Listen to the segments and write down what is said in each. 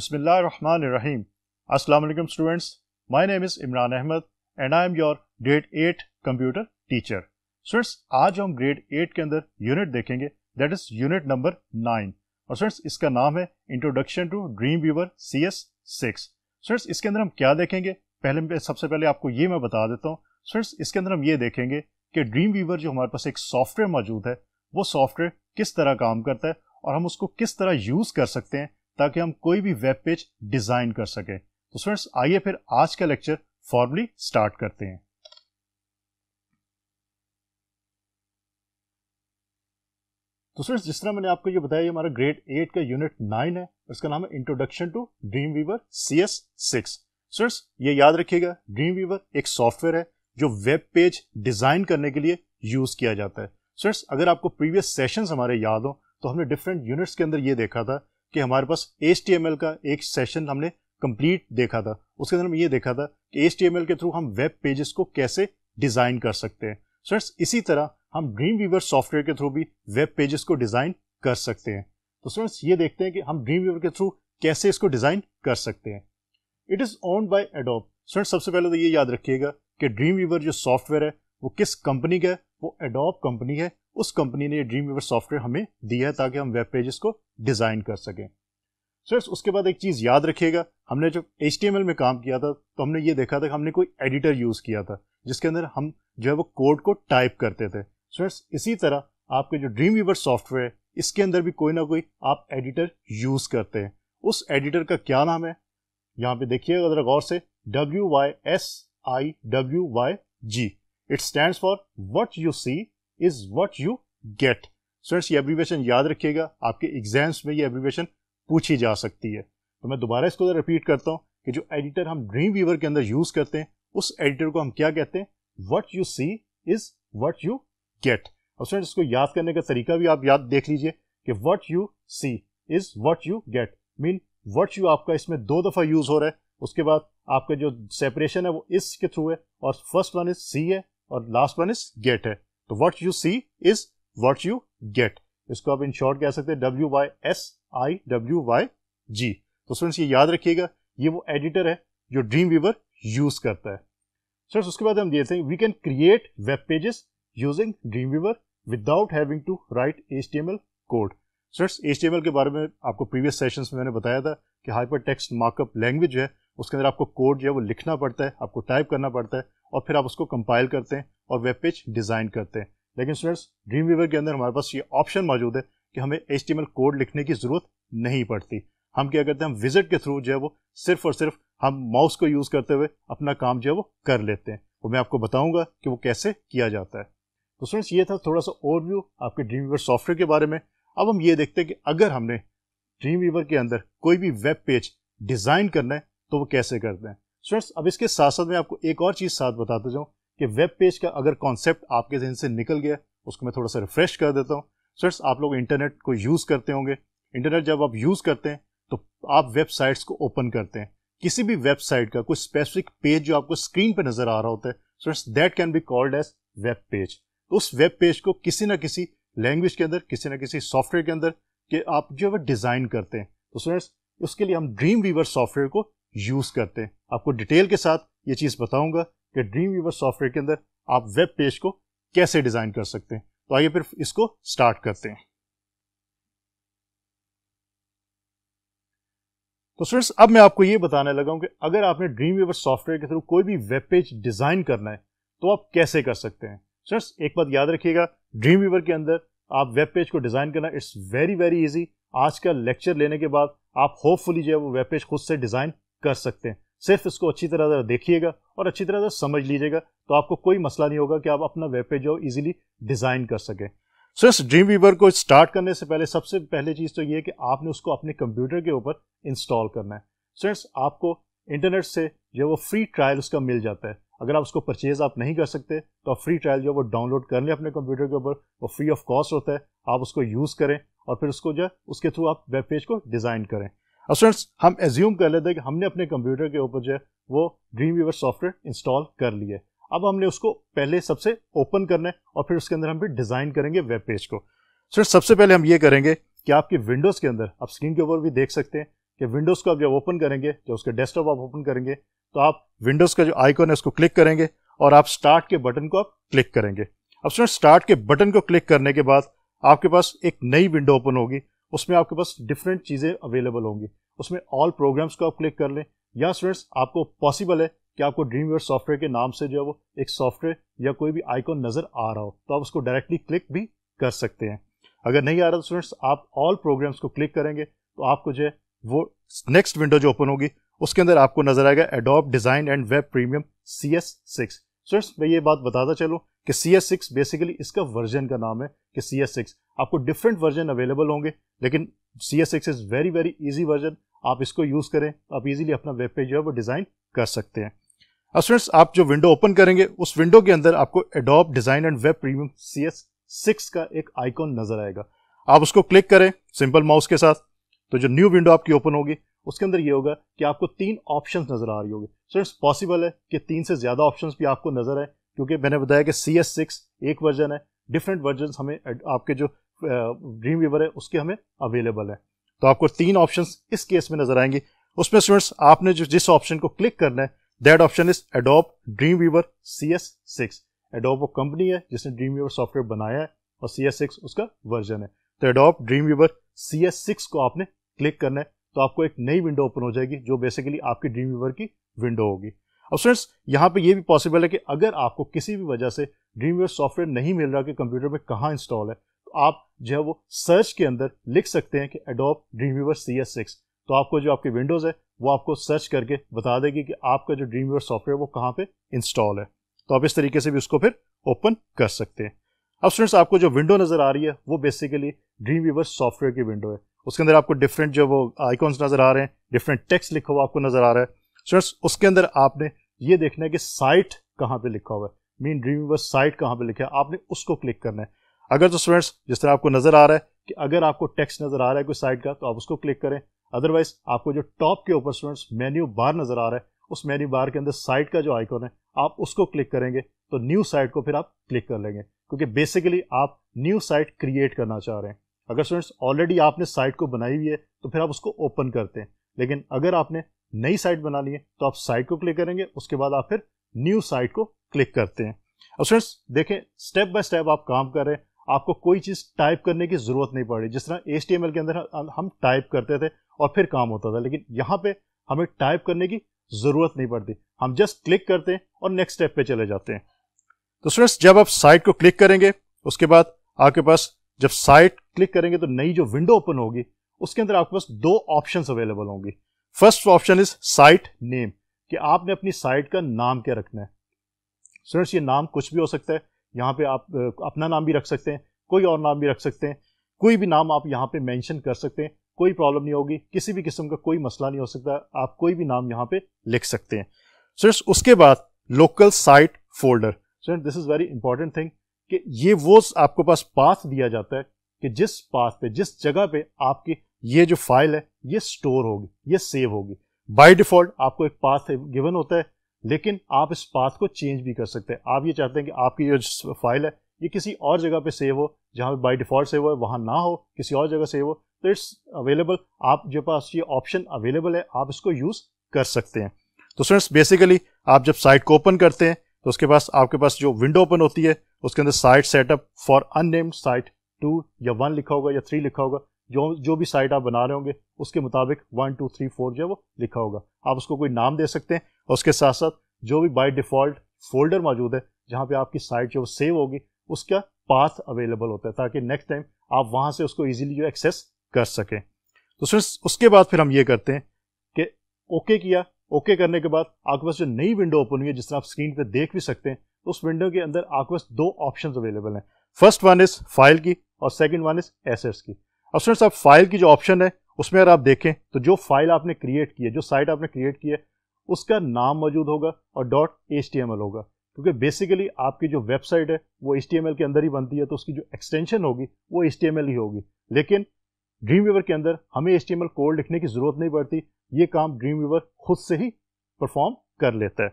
बिस्मिल्लाम अल्लाम students my name is Imran Ahmed and I am your grade eight computer teacher students आज हम grade eight के अंदर यूनिट देखेंगे that is unit number nine और स्टूडेंट्स इसका नाम है introduction to Dreamweaver C S six students इसके अंदर हम क्या देखेंगे पहले सबसे पहले आपको ये मैं बता देता हूँ स्टूडेंट्स इसके अंदर हम ये देखेंगे कि ड्रीम व्यूवर जो हमारे पास एक सॉफ्टवेयर मौजूद है वो सॉफ्टवेयर किस तरह काम करता है और हम उसको किस तरह यूज़ कर सकते हैं ताकि हम कोई भी वेब पेज डिज़ाइन कर सके तो फ्रेंड्स आइए फिर आज का लेक्चर फॉर्मली स्टार्ट करते हैं तो फ्रेंड्स जिस तरह मैंने आपको ये बताया ये हमारा ग्रेड एट का यूनिट नाइन है इसका नाम है introduction to Dreamweaver C S six friends ये याद रखिएगा ड्रीम वीवर एक सॉफ्टवेयर है जो वेब पेज डिजाइन करने के लिए यूज किया जाता है फ्रेंड्स अगर आपको प्रीवियस सेशंस हमारे याद हो तो हमने डिफरेंट यूनिट्स के अंदर ये देखा था कि हमारे पास एल का एक सेशन हमने कंप्लीट देखा था उसके अंदर हम ये देखा था कि एल के थ्रू हम वेब पेजेस को कैसे डिज़ाइन कर सकते हैं so, इसी तरह हम ड्रीम वीवर सॉफ्टवेयर के थ्रू भी वेब पेजेस को डिज़ाइन कर सकते हैं तो फ्रेंड्स ये देखते हैं कि हम ड्रीम वीवर के थ्रू कैसे इसको डिज़ाइन कर सकते हैं it is own by Adobe friends सबसे पहले तो ये याद रखिएगा कि ड्रीम वीवर जो सॉफ्टवेयर है वो किस कंपनी का है वो एडोब कंपनी है उस कंपनी ने ड्रीम वीवर सॉफ्टवेयर हमें दिया है ताकि हम वेब पेजेस को डिज़ाइन कर सकें सिर्फ उसके बाद एक चीज़ याद रखिएगा हमने जब एच में काम किया था तो हमने ये देखा था कि हमने कोई एडिटर यूज़ किया था जिसके अंदर हम जो है वो कोड को टाइप करते थे सिर्फ इसी तरह आपके जो ड्रीम वीवर सॉफ्टवेयर है इसके अंदर भी कोई ना कोई आप एडिटर यूज़ करते हैं उस एडिटर का क्या नाम है यहाँ पे देखिएगा ज़रा गौर से W Y S I W Y G it stand for what you see is what you get students ये एब्रीवेशन याद रखिएगा आपके एग्जाम्स में ये एब्रीवेशन पूछी जा सकती है तो मैं दोबारा इसको रिपीट करता हूँ कि जो एडिटर हम ड्रीम वीवर के अंदर यूज करते हैं उस एडिटर को हम क्या कहते हैं what you see is what you get और स्टूडेंट इसको याद करने का तरीका भी आप याद देख लीजिए कि what you see is what you get mean what you आपका इसमें दो दफ़ा यूज हो रहा है उसके बाद आपका जो सेपरेशन है वो इसके थ्रू है और फर्स्ट वन इज सी है और लास्ट वन इज गेट है तो what you see is what you get इसको आप इन शॉर्ट कह सकते हैं W Y S I W Y G तो फ्रेंड्स ये याद रखिएगा ये वो एडिटर है जो ड्रीम वीवर यूज करता है सर उसके बाद हम देखते हैं we can create web pages using Dreamweaver without having to write H code students H के बारे में आपको प्रीवियस सेशन में मैंने बताया था कि हाइपर टेक्स्ट मार्कअप लैंग्वेज है उसके अंदर आपको कोड जो है वो लिखना पड़ता है आपको टाइप करना पड़ता है और फिर आप उसको कंपाइल करते हैं और वेब पेज डिज़ाइन करते हैं लेकिन स्टूडेंट्स ड्रीम वीवर के अंदर हमारे पास ये ऑप्शन मौजूद है कि हमें एच कोड लिखने की ज़रूरत नहीं पड़ती हम क्या करते हैं हम विजिट के थ्रू जो है वो सिर्फ और सिर्फ हम माउस को यूज़ करते हुए अपना काम जो है वो कर लेते हैं और मैं आपको बताऊंगा कि वो कैसे किया जाता है तो स्टूडेंट्स ये था थोड़ा सा ओवरव्यू आपके ड्रीम वीवर सॉफ्टवेयर के बारे में अब हम ये देखते हैं कि अगर हमने ड्रीम वीवर के अंदर कोई भी वेब पेज डिज़ाइन करना है तो वो कैसे करते हैं स्टूडेंट्स अब इसके साथ साथ मैं आपको एक और चीज़ साथ बताते जाऊँ कि वेब पेज का अगर कॉन्सेप्ट आपके जहन से निकल गया उसको मैं थोड़ा सा रिफ्रेश कर देता हूँ स्टूडेंट्स आप लोग इंटरनेट को यूज़ करते होंगे इंटरनेट जब आप यूज़ करते हैं तो आप वेबसाइट्स को ओपन करते हैं किसी भी वेबसाइट का कोई स्पेसिफिक पेज जो आपको स्क्रीन पर नज़र आ रहा होता है students that can be called as web page उस वेब पेज को किसी ना किसी लैंग्वेज के अंदर किसी ना किसी सॉफ्टवेयर के अंदर कि आप जो है डिज़ाइन करते हैं तो स्टूडेंट्स उसके लिए हम ड्रीम वीवर सॉफ्टवेयर को यूज़ करते हैं आपको डिटेल के साथ ये चीज़ बताऊंगा कि ड्रीम वीवर सॉफ्टवेयर के अंदर आप वेब पेज को कैसे डिज़ाइन कर सकते हैं तो आइए फिर इसको स्टार्ट करते हैं तो स्टूडेंट्स अब मैं आपको ये बताने लगा हूं कि अगर आपने ड्रीम वीवर सॉफ्टवेयर के थ्रू कोई भी वेब पेज डिज़ाइन करना है तो आप कैसे कर सकते हैं स्टूडेंट्स एक बात याद रखिएगा ड्रीम वीवर के अंदर आप वेब पेज को डिज़ाइन करना इट्स वेरी वेरी इजी आज का लेक्चर लेने के बाद आप होपफुली जो है वो वेब पेज खुद से डिज़ाइन कर सकते हैं सिर्फ इसको अच्छी तरह ज़रा देखिएगा और अच्छी तरह से समझ लीजिएगा तो आपको कोई मसला नहीं होगा कि आप अपना वेब पेज जो ईजिली डिज़ाइन कर सकें सो इस ड्रीम वीवर को स्टार्ट करने से पहले सबसे पहले चीज़ तो ये है कि आपने उसको अपने कंप्यूटर के ऊपर इंस्टॉल करना है फ्रेंड्स आपको इंटरनेट से जो वो फ्री ट्रायल उसका मिल जाता है अगर आप उसको परचेज आप नहीं कर सकते तो आप फ्री ट्रायल जो है वो डाउनलोड कर लें अपने कंप्यूटर के ऊपर वो फ्री ऑफ कॉस्ट होता है आप उसको यूज़ करें और फिर उसको जो है उसके थ्रू आप वेब पेज को डिज़ाइन करें अब फ्रेंड्स हम एज्यूम कर लेते हैं कि हमने अपने कंप्यूटर के ऊपर जो है वो ड्रीम वीवर सॉफ्टवेयर इंस्टॉल कर लिए अब हमने उसको पहले सबसे ओपन करना है और फिर उसके अंदर हम भी डिज़ाइन करेंगे वेब पेज को सर सबसे पहले हम ये करेंगे कि आपके विंडोज़ के अंदर आप स्क्रीन के ऊपर भी देख सकते हैं कि विंडोज़ को आप जब ओपन करेंगे जब उसके डेस्कटॉप आप ओपन करेंगे तो आप विंडोज़ का जो आइकॉन है उसको क्लिक करेंगे और आप स्टार्ट के बटन को आप क्लिक करेंगे अब स्टूडेंट स्टार्ट के बटन को क्लिक करने के बाद आपके पास एक नई विंडो ओपन होगी उसमें आपके पास डिफरेंट चीज़ें अवेलेबल होंगी उसमें ऑल प्रोग्राम्स को आप क्लिक कर लें या स्टूडेंट्स आपको पॉसिबल है कि आपको ड्रीम सॉफ्टवेयर के नाम से जो है वो एक सॉफ्टवेयर या कोई भी आइकॉन नज़र आ रहा हो तो आप उसको डायरेक्टली क्लिक भी कर सकते हैं अगर नहीं आ रहा तो स्टूडेंट्स आप ऑल प्रोग्राम्स को क्लिक करेंगे तो आपको जो है वो नेक्स्ट विंडो जो ओपन होगी उसके अंदर आपको नजर आएगा Adobe design and web premium C S six friends मैं ये बात बताता चलूँ कि सी एस सिक्स बेसिकली इसका वर्जन का नाम है कि सी एस सिक्स आपको डिफरेंट वर्जन अवेलेबल होंगे लेकिन C S six is very very easy version आप इसको यूज़ करें आप इजिली अपना वेब पेज जो है वो डिज़ाइन कर सकते हैं अब फ्रेंड्स आप जो विंडो ओपन करेंगे उस विंडो के अंदर आपको Adobe design and web premium C S six का एक आइकॉन नजर आएगा आप उसको क्लिक करें सिंपल माउस के साथ तो जो न्यू विंडो आपकी ओपन होगी उसके अंदर ये होगा कि आपको तीन ऑप्शंस नज़र आ रही होगी सो इट्स पॉसिबल है कि तीन से ज़्यादा ऑप्शंस भी आपको नज़र आए क्योंकि मैंने बताया कि सी एस सिक्स एक वर्जन है डिफरेंट वर्जन हमें आपके जो ड्रीम वीवर है उसके हमें अवेलेबल है तो आपको तीन ऑप्शन इस केस में नज़र आएंगे उसमें स्टूडेंट्स आपने जो जिस ऑप्शन को क्लिक करना है that option is Adobe Dreamweaver C S six Adobe वो कंपनी है जिसने ड्रीम वीवर सॉफ्टवेयर बनाया है और सी एस सिक्स उसका वर्जन है तो Adobe Dreamweaver C S six को आपने क्लिक करना है तो आपको एक नई विंडो ओपन हो जाएगी जो बेसिकली आपकी ड्रीम वीवर की विंडो होगी अब स्टूडेंट्स यहाँ पे ये भी पॉसिबल है कि अगर आपको किसी भी वजह से ड्रीम वीवर सॉफ्टवेयर नहीं मिल रहा कि कंप्यूटर में कहाँ इंस्टॉल है तो आप जो है वो सर्च के अंदर लिख सकते हैं कि Adobe Dreamweaver C S six तो आपको जो आपकी विंडोज़ है वो आपको सर्च करके बता देगी कि आपका जो ड्रीम वीवर सॉफ्टवेयर वो कहाँ पर इंस्टॉल है तो आप इस तरीके से भी उसको फिर ओपन कर सकते हैं अब स्टूडेंट्स आपको जो विंडो नज़र आ रही है वो बेसिकली ड्रीम वीवर सॉफ्टवेयर की विंडो है उसके अंदर आपको डिफरेंट जो वो आइकॉन्स नज़र आ रहे हैं डिफरेंट टेक्स्ट लिखा हुआ आपको नज़र आ रहा है स्टूडेंट्स उसके अंदर आपने ये देखना है कि साइट कहाँ पे लिखा हुआ है मीन ड्रीम साइट कहाँ पे लिखा है आपने उसको क्लिक करना है अगर तो स्टूडेंट्स जिस तरह आपको नज़र आ रहा है कि अगर आपको टेक्स्ट नज़र आ रहा है कोई साइट का तो आप उसको क्लिक करें अदरवाइज आपको जो टॉप के ऊपर स्टूडेंट्स मेन्यू बार नज़र आ रहा है उस मेन्यू बार के अंदर साइट का जो आइकॉन है आप उसको क्लिक करेंगे तो न्यू साइट को फिर आप क्लिक कर लेंगे क्योंकि बेसिकली आप न्यू साइट क्रिएट करना चाह रहे हैं अगर स्टूडेंट्स ऑलरेडी आपने साइट को बनाई हुई है तो फिर आप उसको ओपन करते हैं लेकिन अगर आपने नई साइट बना ली है तो आप साइट को क्लिक करेंगे उसके बाद आप फिर न्यू साइट को क्लिक करते हैं अब स्टूडेंट्स देखें स्टेप बाय स्टेप आप काम कर रहे हैं आपको कोई चीज़ टाइप करने की ज़रूरत नहीं पड़ रही जिस तरह एल के अंदर हम टाइप करते थे और फिर काम होता था लेकिन यहाँ पे हमें टाइप करने की ज़रूरत नहीं पड़ती हम जस्ट क्लिक करते हैं और नेक्स्ट स्टेप पे चले जाते हैं तो स्टूडेंट्स जब आप साइट को क्लिक करेंगे उसके बाद आपके पास जब साइट क्लिक करेंगे तो नई जो विंडो ओपन होगी उसके अंदर आपके पास दो ऑप्शन अवेलेबल होंगे first option is site name कि आपने अपनी साइट का नाम क्या रखना है स्टूडेंट्स ये नाम कुछ भी हो सकता है यहाँ पे आप अपना नाम भी रख सकते हैं कोई और नाम भी रख सकते हैं कोई भी नाम आप यहाँ पे मैंशन कर सकते हैं कोई प्रॉब्लम नहीं होगी किसी भी किस्म का कोई मसला नहीं हो सकता आप कोई भी नाम यहाँ पे लिख सकते हैं स्टूडेंट्स उसके बाद local site folder student this is very important thing कि ये वो आपके पास पाथ दिया जाता है कि जिस पाथ पे जिस जगह पे आपकी ये जो फाइल है ये स्टोर होगी ये सेव होगी बाय डिफॉल्ट आपको एक पाथ गिवन होता है लेकिन आप इस पाथ को चेंज भी कर सकते हैं आप ये चाहते हैं कि आपकी जो फाइल है ये किसी और जगह पे सेव हो जहाँ बाई डिफॉल्ट सेव हो वहाँ ना हो किसी और जगह सेव हो तो इट्स अवेलेबल आप जो पास ये ऑप्शन अवेलेबल है आप इसको यूज़ कर सकते हैं तो फ्रेंड्स बेसिकली आप जब साइट को ओपन करते हैं तो उसके पास आपके पास जो विंडो ओपन होती है उसके अंदर site setup for unnamed site two या वन लिखा होगा या थ्री लिखा होगा जो जो भी साइट आप बना रहे होंगे उसके मुताबिक वन टू थ्री फोर जो है वो लिखा होगा आप उसको कोई नाम दे सकते हैं और उसके साथ साथ जो भी बाई डिफ़ॉल्ट फोल्डर मौजूद है जहाँ पे आपकी साइट जो सेव होगी उसका पाथ अवेलेबल होता है ताकि नेक्स्ट टाइम आप वहाँ से उसको ईजिली जो एक्सेस कर सकें तो उसके बाद फिर हम ये करते हैं कि ओके किया ओके okay करने के बाद आकवस जो नई विंडो ओपन हुई है जिस तरह आप स्क्रीन पे देख भी सकते हैं तो उस विंडो के अंदर आकवस दो ऑप्शन अवेलेबल हैं फर्स्ट वन इज फाइल की और सेकंड वन इज एसेट्स की अब फ्रेंड्स आप फाइल की जो ऑप्शन है उसमें अगर आप देखें तो जो फाइल आपने क्रिएट की है जो साइट आपने क्रिएट की है उसका नाम मौजूद होगा और डॉट एच होगा क्योंकि बेसिकली आपकी जो वेबसाइट है वो एच के अंदर ही बनती है तो उसकी जो एक्सटेंशन होगी वो एच ही होगी लेकिन ड्रीम के अंदर हमें एच कोड लिखने की ज़रूरत नहीं पड़ती ये काम ड्रीम वीवर खुद से ही परफॉर्म कर लेता है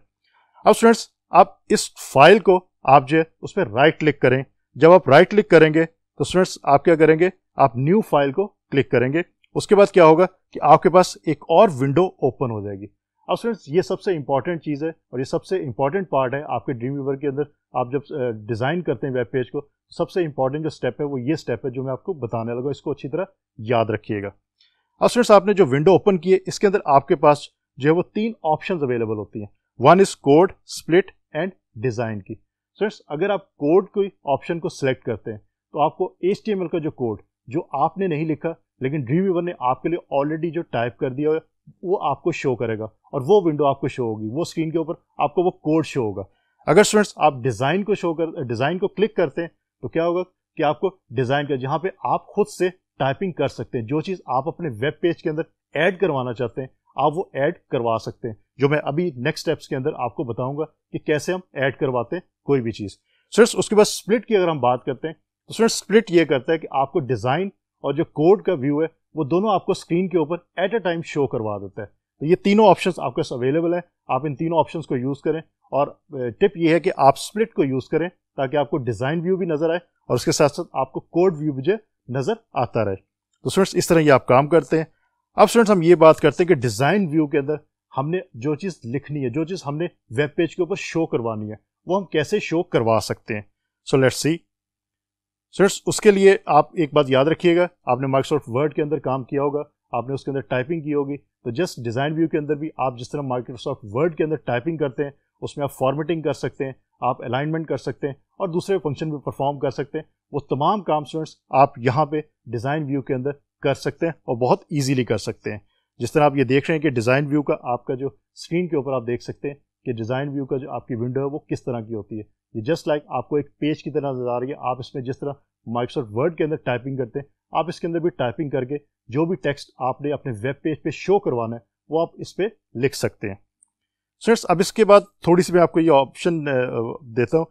अब स्टूडेंट्स आप इस फाइल को आप जो है उस पर राइट क्लिक करें जब आप राइट क्लिक करेंगे तो स्टूडेंट्स आप क्या करेंगे आप न्यू फाइल को क्लिक करेंगे उसके बाद क्या होगा कि आपके पास एक और विंडो ओपन हो जाएगी अब स्टूडेंट्स ये सबसे इंपॉर्टेंट चीज़ है और ये सबसे इंपॉर्टेंट पार्ट है आपके ड्रीम वीवर के अंदर आप जब डिज़ाइन करते हैं वेब पेज को सबसे इंपॉर्टेंट जो स्टेप है वो ये स्टेप है जो मैं आपको बताने लगा इसको अच्छी तरह याद रखिएगा अब स्टूडेंट्स आपने जो विंडो ओपन की है इसके अंदर आपके पास जो है वो तीन ऑप्शन अवेलेबल होती हैं one is code split and design की स्टूडेंट्स अगर आप कोड कोई ऑप्शन को सिलेक्ट करते हैं तो आपको एच का जो कोड जो आपने नहीं लिखा लेकिन ड्रीव्यूवर ने आपके लिए ऑलरेडी जो टाइप कर दिया वो आपको शो करेगा और वो विंडो आपको शो होगी वो स्क्रीन के ऊपर आपको वो कोड शो होगा अगर स्टूडेंट्स आप डिज़ाइन को शो कर डिज़ाइन को क्लिक करते हैं तो क्या होगा कि आपको डिज़ाइन का जहाँ पे आप खुद से टाइपिंग कर सकते हैं जो चीज़ आप अपने वेब पेज के अंदर ऐड करवाना चाहते हैं आप वो ऐड करवा सकते हैं जो मैं अभी नेक्स्ट स्टेप्स के अंदर आपको बताऊंगा कि कैसे हम ऐड करवाते हैं कोई भी चीज़ सिर्फ उसके बाद स्प्लिट की अगर हम बात करते हैं तो सिर्फ स्प्लिट ये करता है कि आपको डिज़ाइन और जो कोड का व्यू है वो दोनों आपको स्क्रीन के ऊपर एट अ टाइम शो करवा देता है तो ये तीनों ऑप्शन आपके पास अवेलेबल है आप इन तीनों ऑप्शन को यूज़ करें और टिप ये है कि आप स्प्लिट को यूज़ करें ताकि आपको डिज़ाइन व्यू भी नज़र आए और उसके साथ साथ आपको कोड व्यू भी नज़र आता रहे तो स्टूडेंट्स इस तरह ये आप काम करते हैं अब स्टूडेंट्स हम ये बात करते हैं कि डिज़ाइन व्यू के अंदर हमने जो चीज़ लिखनी है जो चीज़ हमने वेब पेज के ऊपर शो करवानी है वो हम कैसे शो करवा सकते हैं सो लेट्स सी स्टूडेंट्स उसके लिए आप एक बात याद रखिएगा आपने माइक्रोसॉफ्ट वर्ड के अंदर काम किया होगा आपने उसके अंदर टाइपिंग की होगी तो जस्ट डिज़ाइन व्यू के अंदर भी आप जिस तरह माइक्रोसॉफ्ट वर्ड के अंदर टाइपिंग करते हैं उसमें आप फॉर्मेटिंग कर सकते हैं आप अलाइनमेंट कर सकते हैं और दूसरे फंक्शन भी परफॉर्म कर सकते हैं वो तमाम काम स्टूडेंट्स आप यहाँ पे डिज़ाइन व्यू के अंदर कर सकते हैं और बहुत ईजीली कर सकते हैं जिस तरह आप ये देख रहे हैं कि डिज़ाइन व्यू का आपका जो स्क्रीन के ऊपर आप देख सकते हैं कि डिज़ाइन व्यू का जो आपकी विंडो है वो किस तरह की होती है ये जस्ट लाइक आपको एक पेज की तरह नजर आ रही है आप इसमें जिस तरह माइक्रोसॉफ्ट वर्ड के अंदर टाइपिंग करते हैं आप इसके अंदर भी टाइपिंग करके जो भी टेक्स्ट आपने अपने वेब पेज पे शो करवाना है वो आप इस पर लिख सकते हैं फ्रेंड्स अब इसके बाद थोड़ी सी मैं आपको ये ऑप्शन देता हूँ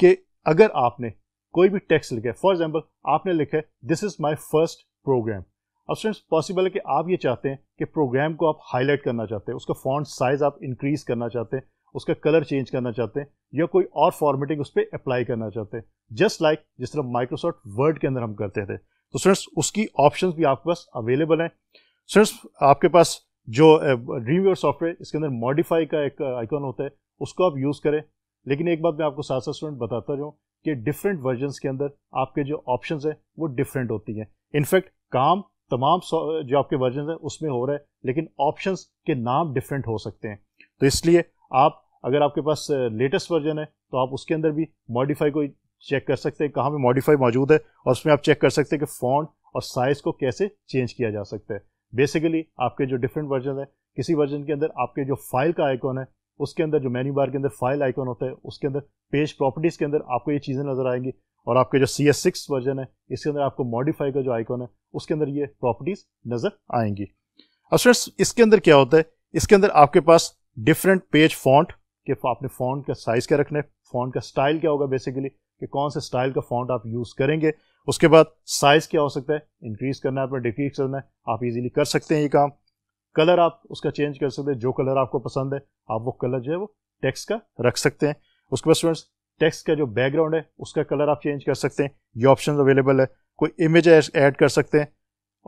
कि अगर आपने कोई भी टेक्स्ट लिखा है फॉर एग्जाम्पल आपने लिखा है this is my first program अब फ्रेंड्स पॉसिबल है कि आप ये चाहते हैं कि प्रोग्राम को आप हाईलाइट करना चाहते हैं उसका फॉन्ट साइज आप इंक्रीज करना चाहते हैं उसका कलर चेंज करना चाहते हैं या कोई और फॉर्मेटिंग उस पर अप्लाई करना चाहते हैं जस्ट लाइक like, जिस तरह माइक्रोसॉफ्ट वर्ड के अंदर हम करते थे तो फ्रेंड्स उसकी ऑप्शंस भी आपके पास अवेलेबल हैं फ्रेंड्स आपके पास जो ड्रीम योर सॉफ्टवेयर इसके अंदर मॉडिफाई का एक आइकॉन होता है उसको आप यूज़ करें लेकिन एक बात मैं आपको साथ साथ स्टूडेंट बताता जाऊँ कि डिफरेंट वर्जन्स के अंदर आपके जो ऑप्शन हैं वो डिफरेंट होती हैं इनफैक्ट काम तमाम जो आपके वर्जन हैं उसमें हो रहा है लेकिन ऑप्शंस के नाम डिफरेंट हो सकते हैं तो इसलिए आप अगर आपके पास लेटेस्ट वर्जन है तो आप उसके अंदर भी मॉडिफाई को चेक कर सकते हैं कहाँ पे मॉडिफाई मौजूद है और उसमें आप चेक कर सकते हैं कि फॉन्ट और साइज़ को कैसे चेंज किया जा सकता है बेसिकली आपके जो डिफरेंट वर्जन है किसी वर्जन के अंदर आपके जो फाइल का आइकॉन है उसके अंदर जो मेन्यू बार के अंदर फाइल आइकॉन होता है उसके अंदर पेज प्रॉपर्टीज़ के अंदर आपको ये चीज़ें नजर आएंगी और आपके जो सी एस सिक्स वर्जन है इसके अंदर आपको मॉडिफाई का जो आइकॉन है उसके अंदर ये प्रॉपर्टीज़ नज़र आएंगी अब फ्रेंड्स इसके अंदर क्या होता है इसके अंदर आपके पास डिफरेंट पेज फॉन्ट के आपने फॉन्ट का साइज़ क्या रखना है फॉन्ट का स्टाइल क्या होगा बेसिकली कि कौन से स्टाइल का फॉन्ट आप यूज़ करेंगे उसके बाद साइज़ क्या हो सकता है इंक्रीज़ करना है अपना डिक्रीज करना है आप इजीली कर सकते हैं ये काम कलर आप उसका चेंज कर सकते हैं जो कलर आपको पसंद है आप वो कलर जो है वो टेक्स का रख सकते हैं उसके बाद स्टूडेंट्स टेक्स का जो बैकग्राउंड है उसका कलर आप चेंज कर सकते हैं ये ऑप्शन अवेलेबल है कोई इमेज ऐड कर सकते हैं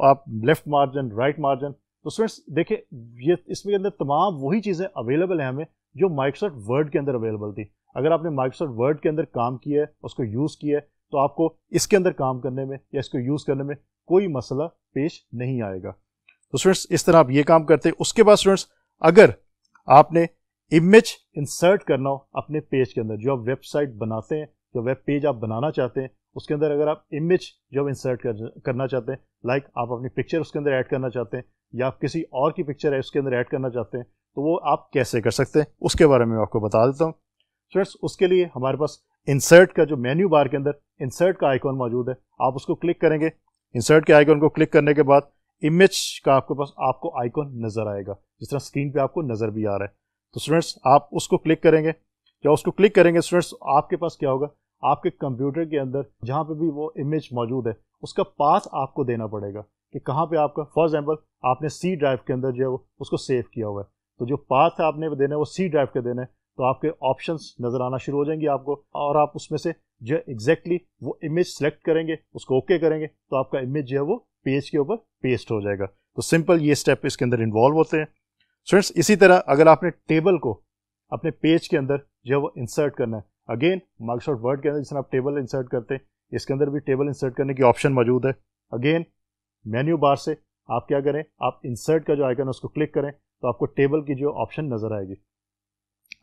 आप लेफ्ट मार्जिन राइट मार्जिन तो स्टूडेंट्स देखिए ये इसमें अंदर तमाम वही चीज़ें अवेलेबल हैं हमें जो माइक्रोसॉफ्ट वर्ड के अंदर अवेलेबल थी अगर आपने माइक्रोसॉफ्ट वर्ड के अंदर काम किया है उसको यूज़ किया है तो आपको इसके अंदर काम करने में या इसको यूज़ करने में कोई मसला पेश नहीं आएगा तो स्टूडेंट्स इस तरह आप ये काम करते हैं उसके बाद स्टूडेंट्स अगर आपने इमेज इंसर्ट करना हो अपने पेज के अंदर जो आप वेबसाइट बनाते हैं जो वेब पेज आप बनाना चाहते हैं उसके अंदर अगर आप इमेज जो इंसर्ट कर, करना चाहते हैं लाइक आप अपनी पिक्चर उसके अंदर ऐड करना चाहते हैं या आप किसी और की पिक्चर है उसके अंदर ऐड करना चाहते हैं तो वो आप कैसे कर सकते हैं उसके बारे में आपको बता देता हूँ स्टूडेंट्स उसके लिए हमारे पास इंसर्ट का जो मेन्यू बार के अंदर इंसर्ट का आइकॉन मौजूद है आप उसको क्लिक करेंगे इंसर्ट के आइकॉन को क्लिक करने के बाद इमेज का आपके पास आपको आइकॉन नज़र आएगा जिस तरह स्क्रीन पे आपको नज़र भी आ रहा है तो स्टूडेंट्स आप उसको क्लिक करेंगे जब उसको क्लिक करेंगे स्टूडेंट्स आपके पास क्या होगा आपके कंप्यूटर के अंदर जहाँ पे भी वो इमेज मौजूद है उसका पास आपको देना पड़ेगा कि कहाँ पे आपका फॉर एग्जाम्पल आपने सी ड्राइव के अंदर जो है वो उसको सेव किया हुआ है तो जो पाथ आपने देना है वो सी ड्राइव के देना है तो आपके ऑप्शंस नज़र आना शुरू हो जाएंगे आपको और आप उसमें से जो एग्जैक्टली exactly वो इमेज सेलेक्ट करेंगे उसको ओके okay करेंगे तो आपका इमेज जो है वो पेज के ऊपर पेस्ट हो जाएगा तो सिंपल ये स्टेप इसके अंदर इन्वॉल्व होते हैं फ्रेंड्स इसी तरह अगर आपने टेबल को अपने पेज के अंदर जो है वो इंसर्ट करना है अगेन माइक्रोसॉफ्ट वर्ड के अंदर जिसमें आप टेबल इंसर्ट करते हैं इसके अंदर भी टेबल इंसर्ट करने की ऑप्शन मौजूद है अगेन मेन्यू बार से आप क्या करें आप इंसर्ट का जो आइकन है उसको क्लिक करें तो आपको टेबल की जो ऑप्शन नज़र आएगी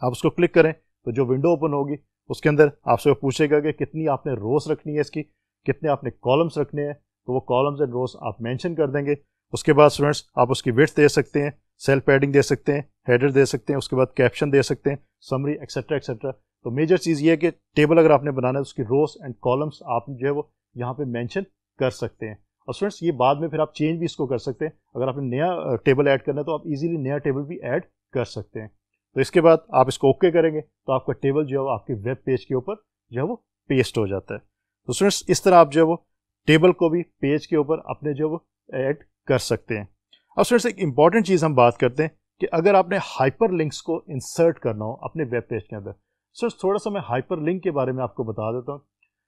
आप उसको क्लिक करें तो जो विंडो ओपन होगी उसके अंदर आपसे पूछेगा कि कितनी आपने रोस रखनी है इसकी कितने आपने कॉलम्स रखने हैं तो वो कॉलम्स एंड रोस आप मेंशन कर देंगे उसके बाद स्टूडेंट्स आप उसकी विथ दे सकते हैं सेल्फ एडिंग दे सकते हैं हेडर दे सकते हैं उसके बाद कैप्शन दे सकते हैं समरी एक्सेट्रा एक्सेट्रा तो मेजर चीज़ ये है कि टेबल अगर आपने बनाना है तो उसकी रोस एंड कॉलम्स आप जो है वो यहाँ पे मेंशन कर सकते हैं और स्टूडेंट्स ये बाद में फिर आप चेंज भी इसको कर सकते हैं अगर आपने नया टेबल ऐड करना है तो आप इजीली नया टेबल भी ऐड कर सकते हैं तो इसके बाद आप इसको ओके करेंगे तो आपका टेबल जो है वो आपके वेब पेज के ऊपर जो है वो पेस्ट हो जाता है तो स्टूडेंट्स इस तरह आप जो है वो टेबल को भी पेज के ऊपर अपने जो वो ऐड कर सकते हैं अब स्टूडेंट्स एक इंपॉर्टेंट चीज़ हम बात करते हैं कि अगर आपने हाइपर लिंक्स को इंसर्ट करना हो अपने वेब पेज के अंदर स्टूडेंट्स थोड़ा सा मैं हाइपर लिंक के बारे में आपको बता देता हूँ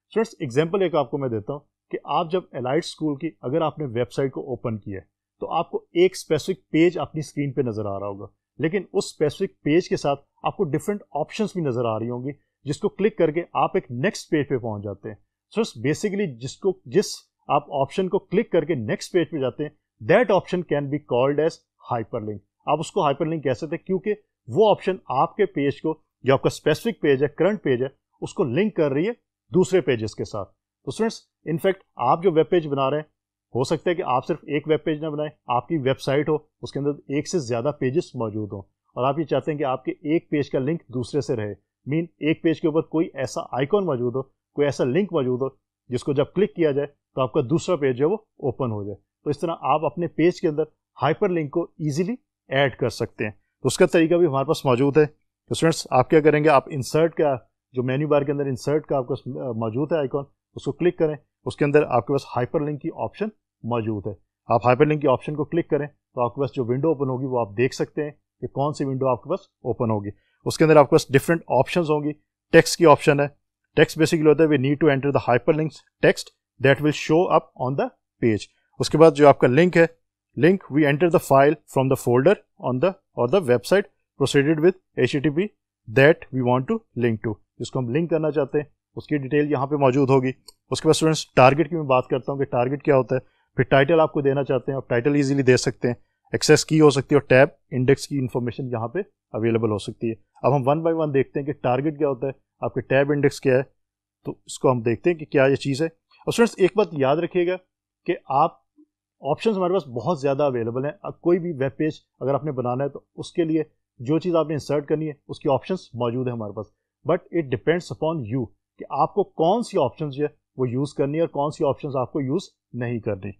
स्टूडेंट्स एग्जाम्पल एक आपको मैं देता हूँ कि आप जब एलाइट स्कूल की अगर आपने वेबसाइट को ओपन किया है तो आपको एक स्पेसिफिक पेज अपनी स्क्रीन पे नज़र आ रहा होगा लेकिन उस स्पेसिफिक पेज के साथ आपको डिफरेंट ऑप्शंस भी नज़र आ रही होंगी जिसको क्लिक करके आप एक नेक्स्ट पेज पे पहुंच जाते हैं सो so, बेसिकली जिसको जिस आप ऑप्शन को क्लिक करके नेक्स्ट पेज पे जाते हैं that option can be called as hyperlink आप उसको हाइपरलिंक कह सकते हैं क्योंकि वो ऑप्शन आपके पेज को जो आपका स्पेसिफिक पेज है करंट पेज है उसको लिंक कर रही है दूसरे पेजेस के साथ तो स्टूडेंट्स इनफैक्ट आप जो वेब पेज बना रहे हैं हो सकता है कि आप सिर्फ एक वेब पेज ना बनाएं आपकी वेबसाइट हो उसके अंदर एक से ज़्यादा पेजेस मौजूद हों और आप ये चाहते हैं कि आपके एक पेज का लिंक दूसरे से रहे मीन एक पेज के ऊपर कोई ऐसा आइकॉन मौजूद हो कोई ऐसा लिंक मौजूद हो जिसको जब क्लिक किया जाए तो आपका दूसरा पेज है वो ओपन हो जाए तो इस तरह आप अपने पेज के अंदर हाइपर लिंक को ईजिली ऐड कर सकते हैं तो उसका तरीका भी हमारे पास मौजूद है तो स्टूडेंट्स आप क्या करेंगे आप इंसर्ट का जो मेन्यू बार के अंदर इंसर्ट का आपका मौजूद है आइकॉन उसको क्लिक करें उसके अंदर आपके पास हाइपरलिंक की ऑप्शन मौजूद है आप हाइपरलिंक की ऑप्शन को क्लिक करें तो आपके पास जो विंडो ओपन होगी वो आप देख सकते हैं कि कौन सी विंडो आपके पास ओपन होगी उसके अंदर आपके पास डिफरेंट ऑप्शन होंगी टेक्स की ऑप्शन है टेक्स्ट बेसिकली होता है we need to enter the hyper link text that will show up on the page उसके बाद जो आपका लिंक है link we enter the file from the folder on the और the website proceeded with H T P that we want to link to जिसको हम link करना चाहते हैं उसकी डिटेल यहाँ पे मौजूद होगी उसके बाद स्टूडेंट्स टारगेट की मैं बात करता हूँ कि टारगेट क्या होता है फिर टाइटल आपको देना चाहते हैं आप टाइटल ईजिली दे सकते हैं एक्सेस की हो सकती है और टैब इंडेक्स की इन्फॉर्मेशन यहाँ पे अवेलेबल हो सकती है अब हम वन बाई वन देखते हैं कि टारगेट क्या होता है आपके टैब इंडेक्स क्या है तो इसको हम देखते हैं कि क्या ये चीज़ है और स्टूडेंट्स एक बात याद रखिएगा कि आप ऑप्शन हमारे पास बहुत ज़्यादा अवेलेबल हैं अब कोई भी वेब पेज अगर आपने बनाना है तो उसके लिए जो चीज़ आपने इंसर्ट करनी है उसकी ऑप्शंस मौजूद है हमारे पास but it depends upon you कि आपको कौन सी ऑप्शन जो है वो यूज़ करनी है और कौन सी ऑप्शन आपको यूज़ नहीं करनी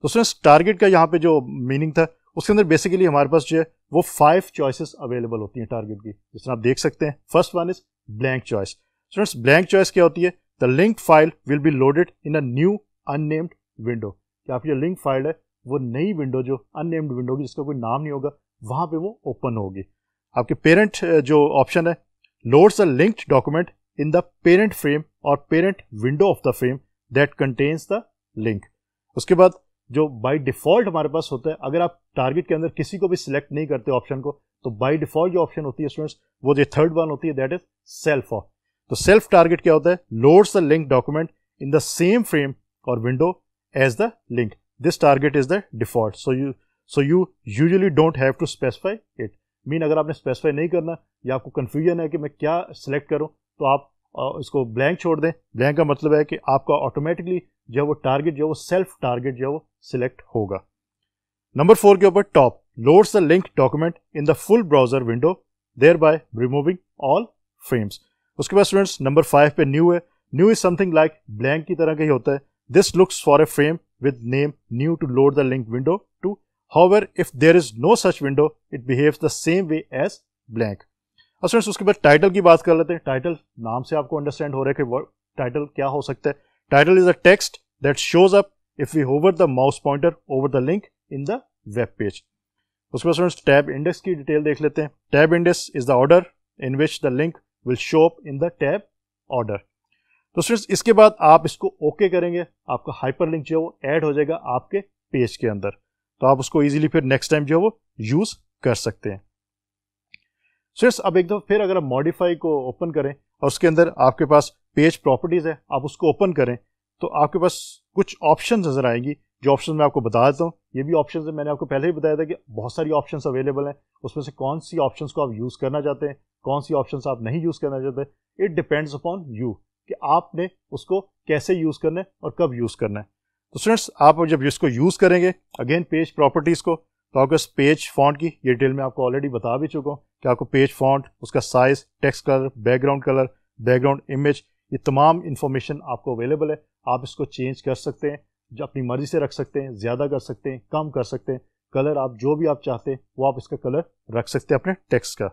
तो उसमें टारगेट का यहाँ पे जो मीनिंग था उसके अंदर बेसिकली हमारे पास जो है वो फाइव चॉइसेस अवेलेबल होती हैं टारगेट की जिस आप देख सकते हैं first one is blank choice students blank choice क्या होती है the link file will be loaded in a new unnamed window कि आपकी जो लिंक फाइल है वो नई विंडो जो अननेम्ड विंडो होगी जिसका कोई नाम नहीं होगा वहाँ पर वो ओपन होगी आपके पेरेंट जो ऑप्शन है loads a linked document in the parent frame or parent window of the frame that contains the link. उसके बाद जो बाय डिफॉल्ट हमारे पास होता है अगर आप टारगेट के अंदर किसी को भी सिलेक्ट नहीं करते ऑप्शन को तो बाय डिफॉल्ट जो ऑप्शन होती है स्टूडेंट्स वो जो थर्ड वन होती है दैट इज सेल्फ ऑफ तो सेल्फ टारगेट क्या होता है loads the link document in the same frame or window as the link this target is the default. So you so you usually don't have to specify it. Mean अगर आपने specify नहीं करना या आपको confusion है कि मैं क्या सिलेक्ट करूं तो आप इसको ब्लैंक छोड़ दें ब्लैंक का मतलब है कि आपका ऑटोमेटिकली जो वो टारगेट जो वो सेल्फ टारगेट जो है वो सिलेक्ट होगा नंबर फोर के ऊपर top loads the link document in the full browser window there by removing all frames उसके बाद स्टूडेंट्स नंबर फाइव पे न्यू है new is something like blank की तरह का ही होता है this looks for a frame with name new to load the link window to however if there is no such window it behave the same way as blank और उसके बाद title की बात कर लेते हैं टाइटल नाम से आपको अंडरस्टैंड हो रहा है कि टाइटल क्या हो सकता है title is a text that shows up if we hover the mouse pointer over the link in the web page उसके बाद टैब इंडेक्स की डिटेल देख लेते हैं tab index is the order in which the link will show up in the tab order तो friends इसके बाद आप इसको ओके okay करेंगे आपका हाइपर लिंक जो है वो एड हो जाएगा आपके पेज के अंदर तो आप उसको इजीली फिर नेक्स्ट टाइम जो है वो यूज़ कर सकते हैं सिर्फ अब एक दफ़ा फिर अगर आप मॉडिफाई को ओपन करें और उसके अंदर आपके पास पेज प्रॉपर्टीज़ है आप उसको ओपन करें तो आपके पास कुछ ऑप्शन नज़र आएंगी जो ऑप्शन मैं आपको बता देता हूँ ये भी ऑप्शन है मैंने आपको पहले ही बताया था कि बहुत सारी ऑप्शन अवेलेबल हैं उसमें से कौन सी ऑप्शन को आप यूज़ करना चाहते हैं कौन सी ऑप्शन आप नहीं यूज़ करना चाहते इट डिपेंड्स अपॉन यू कि आपने उसको कैसे यूज़ करना है और कब यूज़ करना है तो स्टूडेंट्स आप जब इसको यूज़ करेंगे अगेन पेज प्रॉपर्टीज़ को तो आपके पेज फॉन्ट की ये डिटेल मैं आपको ऑलरेडी बता भी चुका हूँ कि आपको पेज फॉन्ट उसका size text colour background colour background image ये तमाम इन्फॉर्मेशन आपको अवेलेबल है आप इसको चेंज कर सकते हैं जो अपनी मर्ज़ी से रख सकते हैं ज़्यादा कर सकते हैं कम कर सकते हैं कलर आप जो भी आप चाहते हैं वो आप इसका कलर रख सकते हैं अपने टेक्स्ट का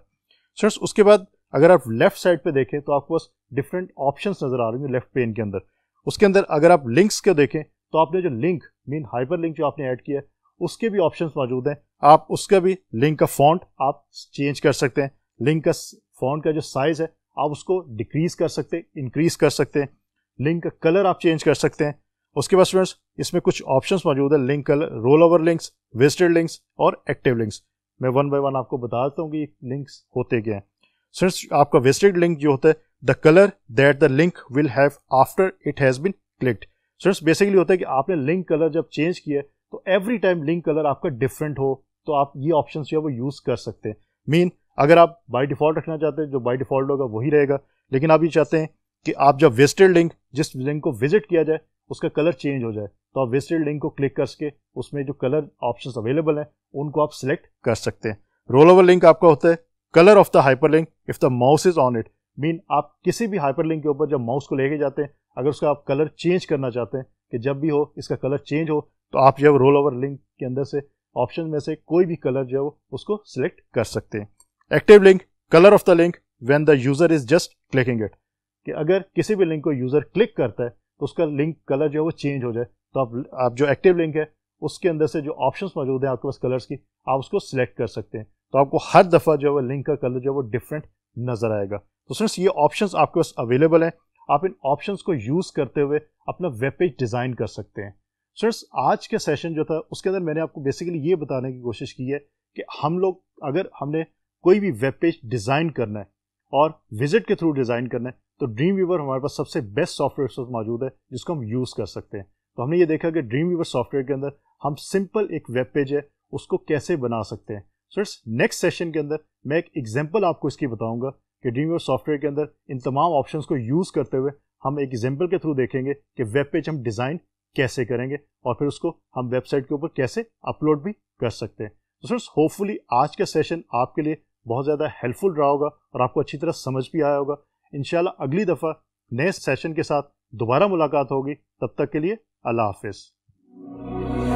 सर उसके बाद अगर आप लेफ्ट साइड पे देखें तो आपको बस डिफरेंट ऑप्शन नज़र आ रही है लेफ्ट पेन के अंदर उसके अंदर अगर आप लिंक्स के देखें तो आपने जो लिंक मीन हाइपर लिंक जो आपने ऐड किया है उसके भी ऑप्शंस मौजूद हैं आप उसका भी लिंक का फॉन्ट आप चेंज कर सकते हैं लिंक का फॉन्ट का जो साइज़ है आप उसको डिक्रीज कर सकते हैं इंक्रीज कर सकते हैं लिंक का कलर आप चेंज कर सकते हैं उसके बाद स्टूडेंट्स इसमें कुछ ऑप्शंस मौजूद है link colour roll over links visited links और एक्टिव लिंक्स मैं वन बाय वन आपको बता देता हूँ कि लिंक्स होते क्या हैं आपका वेस्टेड लिंक जो होता है the colour that the link will have after it has been clicked students basically होता है कि आपने लिंक कलर जब चेंज किया तो एवरी टाइम लिंक कलर आपका डिफरेंट हो तो आप ये ऑप्शन जो है वो यूज़ कर सकते हैं मीन अगर आप बाई डिफ़ॉल्ट रखना चाहते हैं जो बाई डिफ़ॉल्ट होगा वही रहेगा लेकिन आप ये चाहते हैं कि आप जब वेस्टेड लिंक जिस लिंक को विजिट किया जाए उसका कलर चेंज हो जाए तो आप वेस्टेड लिंक को क्लिक करके उसमें जो कलर ऑप्शन अवेलेबल हैं उनको आप सिलेक्ट कर सकते हैं रोल ओवर लिंक आपका होता है colour of the hyper link if the mouse is on it mean आप किसी भी हाइपर लिंक के ऊपर जब माउस को लेके जाते हैं अगर उसका आप कलर चेंज करना चाहते हैं कि जब भी हो इसका कलर चेंज हो तो आप जो रोल ओवर लिंक के अंदर से ऑप्शन में से कोई भी कलर जो है वो उसको सिलेक्ट कर सकते हैं active link colour of the link when the user is just clicking it कि अगर किसी भी लिंक को यूजर क्लिक करता है तो उसका लिंक कलर जो है वो चेंज हो जाए तो आप आप जो एक्टिव लिंक है उसके अंदर से जो ऑप्शंस मौजूद हैं आपके पास कलर्स की आप उसको सिलेक्ट कर सकते हैं तो आपको हर दफ़ा जो है वो लिंक का कलर जो है वो डिफरेंट नज़र आएगा तो फ्रेंड्स ये ऑप्शंस आपके पास अवेलेबल हैं आप इन ऑप्शंस को यूज़ करते हुए अपना वेब पेज डिज़ाइन कर सकते हैं सर्स आज के सेशन जो था उसके अंदर मैंने आपको बेसिकली ये बताने की कोशिश की है कि हम लोग अगर हमने कोई भी वेब पेज डिज़ाइन करना है और विजिट के थ्रू डिज़ाइन करना है तो ड्रीम वीवर हमारे पास सबसे बेस्ट सॉफ्टवेयर उस मौजूद है जिसको हम यूज़ कर सकते हैं तो हमने ये देखा कि ड्रीम वीवर सॉफ्टवेयर के अंदर हम सिंपल एक वेब पेज है उसको कैसे बना सकते हैं सर्स नेक्स्ट सेशन के अंदर मैं एक एग्जाम्पल आपको इसकी बताऊँगा कि ड्रीम वीवर सॉफ्टवेयर के अंदर इन तमाम ऑप्शन को यूज़ करते हुए हम एक एग्जाम्पल के थ्रू देखेंगे कि वेब पेज हम डिज़ाइन कैसे करेंगे और फिर उसको हम वेबसाइट के ऊपर कैसे अपलोड भी कर सकते हैं तो फ्रेंड्स होपफुली आज का सेशन आपके लिए बहुत ज़्यादा हेल्पफुल रहा होगा और आपको अच्छी तरह समझ भी आया होगा इन अगली दफ़ा नए सेशन के साथ दोबारा मुलाकात होगी तब तक के लिए अल्लाह हाफिज़